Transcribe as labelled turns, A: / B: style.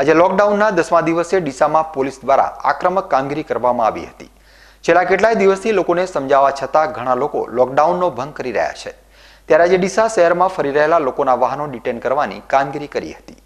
A: આજે લોકડાઉનના દસમા દિવસે ડીસામાં પોલીસ દ્વારા આક્રમક કામગીરી કરવામાં આવી હતી છેલ્લા કેટલાય દિવસથી લોકોને સમજાવવા છતાં ઘણા લોકો લોકડાઉનનો ભંગ કરી રહ્યા છે ત્યારે આજે ડીસા શહેરમાં ફરી રહેલા લોકોના વાહનો ડિટેન કરવાની કામગીરી કરી હતી